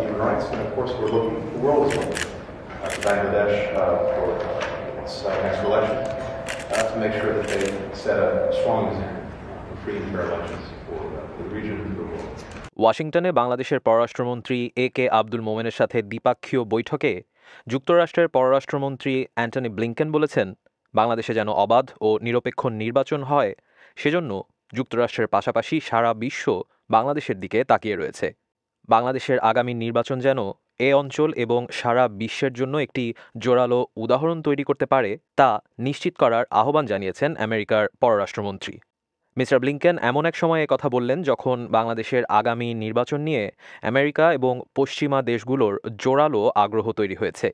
human rights, and of course we're looking, the world's uh, to Bangladesh uh, for uh, its uh, next election uh, to make sure that they set a strong example for free and fair elections for, uh, the region and the world. ওয়াশিংটনে বাংলাদেশের পররাষ্ট্রমন্ত্রী এ কে আব্দুল মোমেনের সাথে দ্বিপাক্ষীয় বৈঠকে যুক্তরাষ্ট্রের পররাষ্ট্রমন্ত্রী Antony Blinken বলেছেন বাংলাদেশে যেন অবাধ ও নিরপেক্ষ নির্বাচন হয় সেজন্য যুক্তরাষ্ট্রের পাশাপাশি সারা বিশ্ব বাংলাদেশের দিকে তাকিয়ে রয়েছে বাংলাদেশের আগামী নির্বাচন যেন এ অঞ্চল এবং সারা বিশ্বের জন্য একটি জোরালো উদাহরণ তৈরি করতে পারে তা নিশ্চিত করার আহ্বান জানিয়েছেন আমেরিকার পররাষ্ট্রমন্ত্রী মিস্টার ব্লিংকেন এমন এক সময়ে কথা বললেন যখন বাংলাদেশের আগামী নির্বাচন নিয়ে আমেরিকা এবং পশ্চিমা দেশগুলোর জোরালো আগ্রহ তৈরি হয়েছে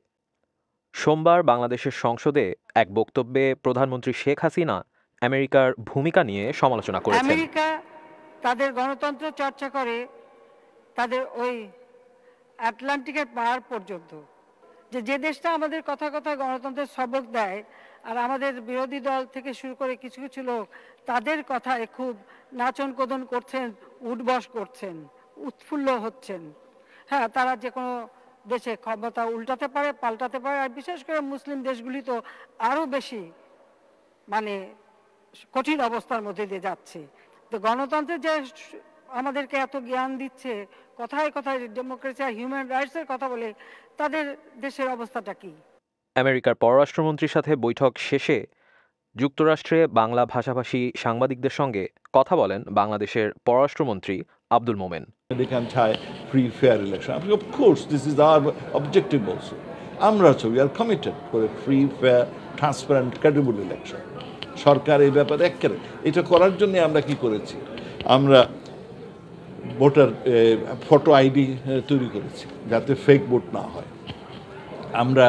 সোমবার বাংলাদেশের সংসদে এক বক্তব্যে প্রধানমন্ত্রী শেখ হাসিনা আমেরিকার ভূমিকা নিয়ে সমালোচনা করেছেন আমেরিকা তাদের গণতন্ত্র চর্চা করে তাদের ওই আটলান্টিকের পাহাড় পর্যন্ত যে যে দেশটা আমাদের কথা কথা গণতন্ত্রের সবক দেয় আর আমাদের বিরোধী দল থেকে শুরু করে কিছু কিছু লোক তাদের কথায় খুব নাচন কোদন করছেন উঠবস করছেন উৎফুল্ল হচ্ছেন হ্যাঁ তারা যে কোনো দেশে ক্ষমতা উল্টাতে পারে পাল্টাতে পারে আর বিশেষ করে মুসলিম দেশগুলি তো আরও বেশি মানে কঠিন অবস্থার মধ্যে দিয়ে যাচ্ছে তো গণতন্ত্রের যে আমাদেরকে এত জ্ঞান দিচ্ছে কথায় কথায় ডেমোক্রেসি আর হিউম্যান রাইটসের কথা বলে তাদের দেশের অবস্থাটা কি আমেরিকার পররাষ্ট্রমন্ত্রীর সাথে বৈঠক শেষে যুক্তরাষ্ট্রে বাংলা ভাষাভাষী সাংবাদিকদের সঙ্গে কথা বলেন বাংলাদেশের পররাষ্ট্রমন্ত্রী আব্দুল মোমেন আমরা we are committed free fair transparent credible election সরকার এই ব্যাপারে একেবারে এটা করার জন্য আমরা কি করেছি আমরা ভোটার ফটো আইডি তৈরি করেছি যাতে ফেক ভোট না হয় আমরা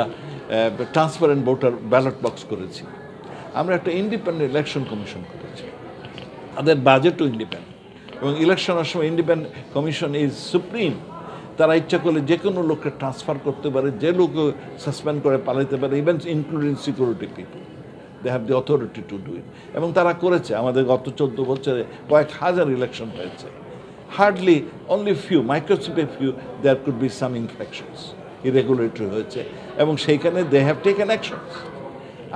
ট্রান্সপারেন্ট ভোটার ব্যালট বক্স করেছি আমরা একটা ইন্ডিপেন্ডেন্ট ইলেকশন কমিশন করেছি তাদের বাজেটও ইন্ডিপেন্ডেন্ট এবং ইলেকশনের সময় ইন্ডিপেন্ডেন্ট কমিশন ইজ সুপ্রিম তারা ইচ্ছা করলে যে কোনো লোককে ট্রান্সফার করতে পারে যে লোক সাসপেন্ড করে পালাইতে পারে even including security people they have the authority to do it এবং তারা করেছে আমাদের গত চোদ্দ বছরে কয়েক হাজার ইলেকশন হয়েছে hardly only few microchip few there could be some infections irregularity হয়েছে এবং সেইখানে দে হ্যাভ টেকেন অ্যাকশনস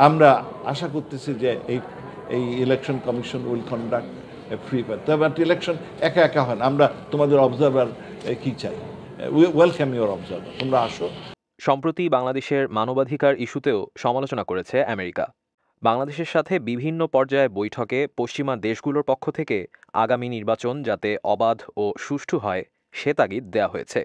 আমরা আশা করতেছি যে এই এই election commission will conduct free but election একা একা হয় আমরা তোমাদের অবজারভার কি চাই ওয়েলকাম ইউর অবজারভার তোমরা আসো সম্প্রতি বাংলাদেশের মানবাধিকার ইস্যুতেও সমালোচনা করেছে আমেরিকা বাংলাদেশের সাথে বিভিন্ন পর্যায়ে বৈঠকে পশ্চিমা দেশগুলোর পক্ষ থেকে আগামী নির্বাচন যাতে অবাধ ও সুষ্ঠু হয় সে তাগিদ দেয়া হয়েছে